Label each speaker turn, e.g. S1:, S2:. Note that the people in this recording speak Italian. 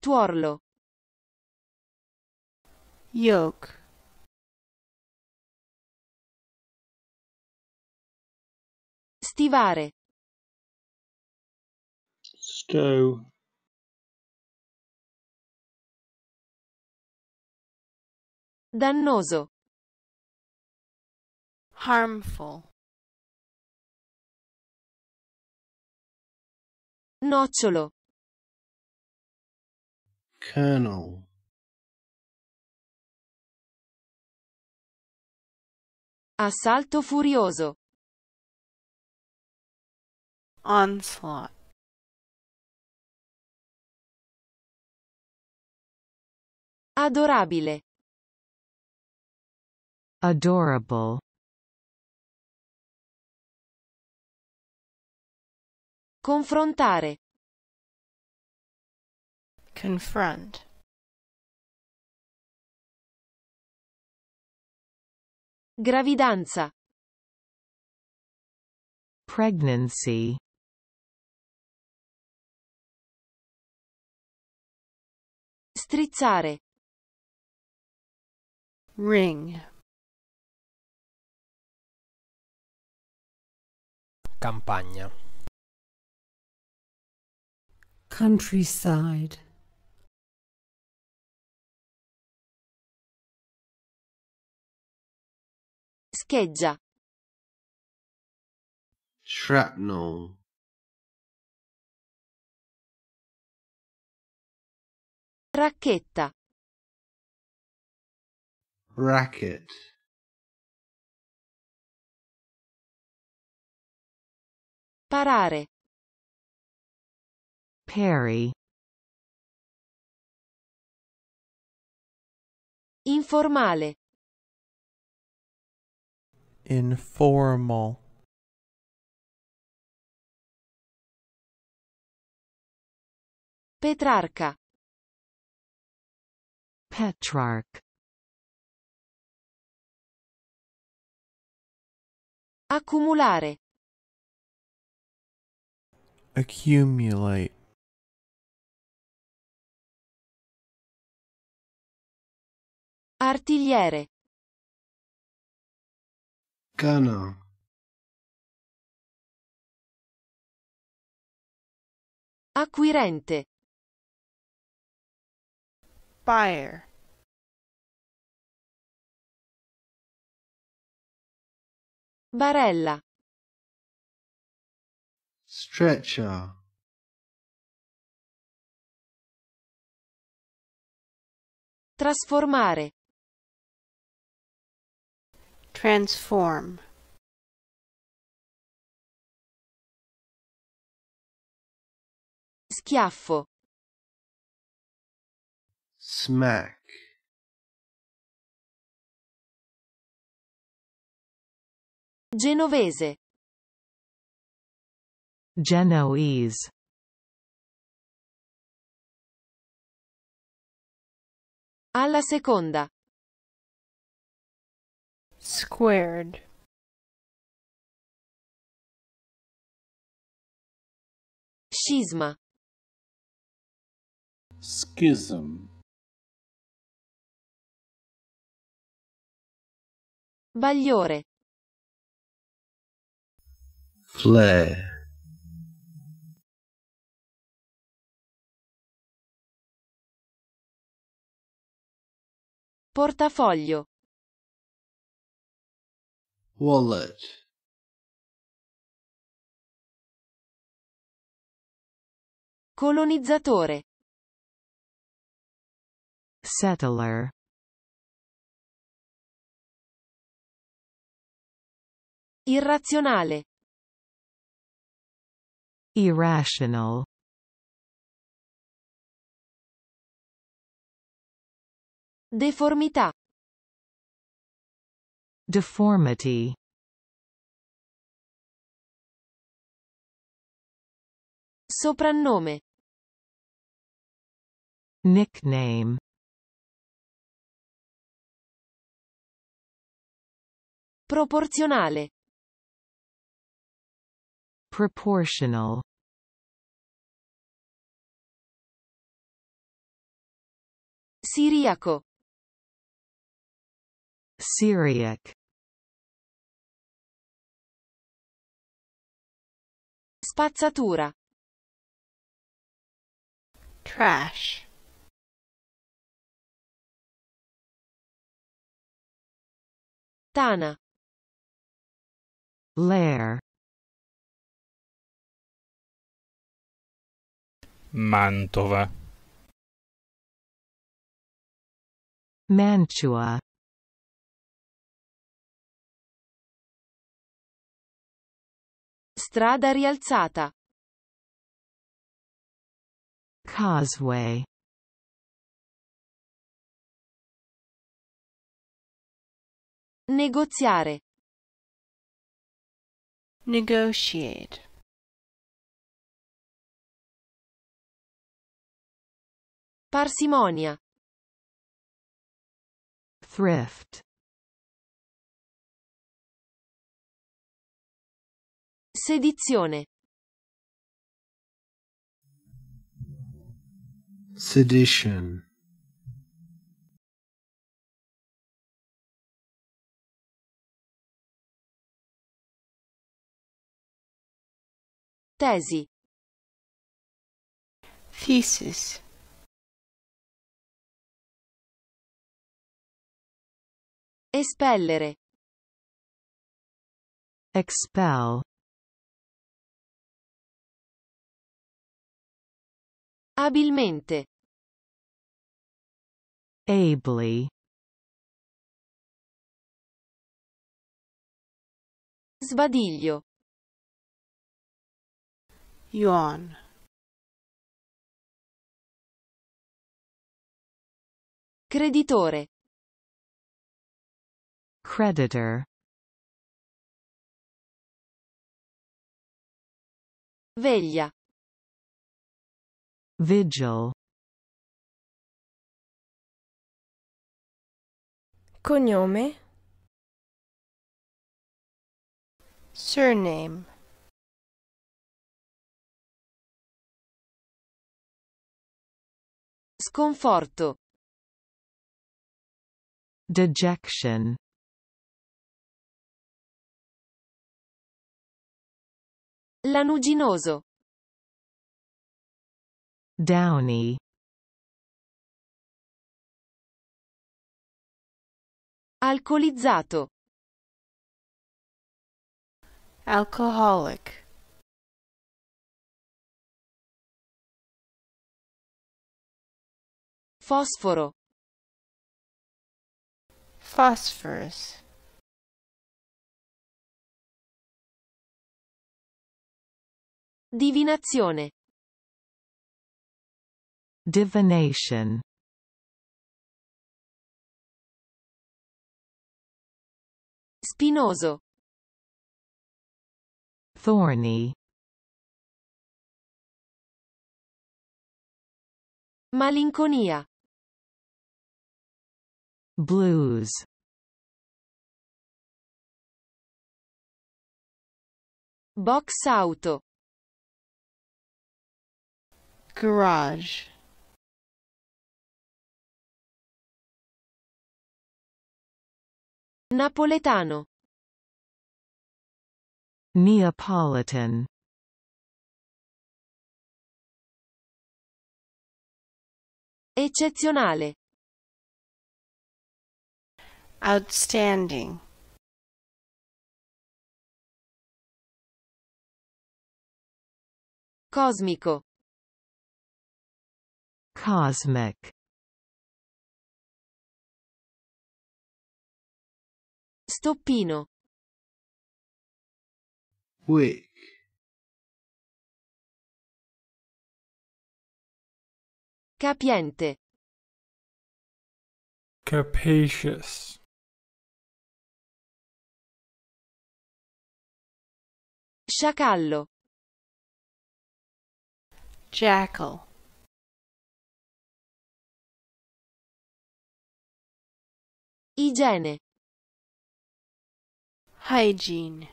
S1: Tuorlo. Yok. Stivare. Stow. Dannoso. Harmful. Nocciolo colonel Assalto furioso. Onslaught. Adorabile. Adorable. Confrontare. confront gravidanza pregnancy strizzare ring campagna countryside Scheggia. Shrapnel. Racchetta. Racket. Parare. Parry. Informale informal Petrarca Petrarch Accumulare Accumulate Artigliere cana acquirente buyer barella stretcher trasformare transform schiaffo smack genovese Genoese alla seconda squared Scisma Schism Bagliore Flare Portafoglio wallet colonizzatore settler irrazionale irrational deformità Deformity Soprannome Nickname Proporzionale Proportional Siriaco Syriac Spazzatura. Trash. Tana. Lair. Mantova. Mantua. Strada rialzata. Causeway. Negoziare. Negotiate. Parsimonia. Thrift. Sedizione. Sedition. Tesi. Thesis. Espellere. Expel. Abilmente. Ably. Sbadiglio. Yawn. Creditore. Creditor. Veglia. Vigil. Cognome. Surname. Sconforto. Dejection. Lanuginoso. Downy Alcolizzato Alcoholic Fosforo Phosphorus Divinazione Divination Spinoso Thorny Malinconia Blues Box auto Garage Napoletano. Neapolitan. Eccezionale. Outstanding. Cosmico. Cosmic. Stoppino. Wake. Capiente. Capacious. Sciacallo. Jackal. Igiene. Hygiene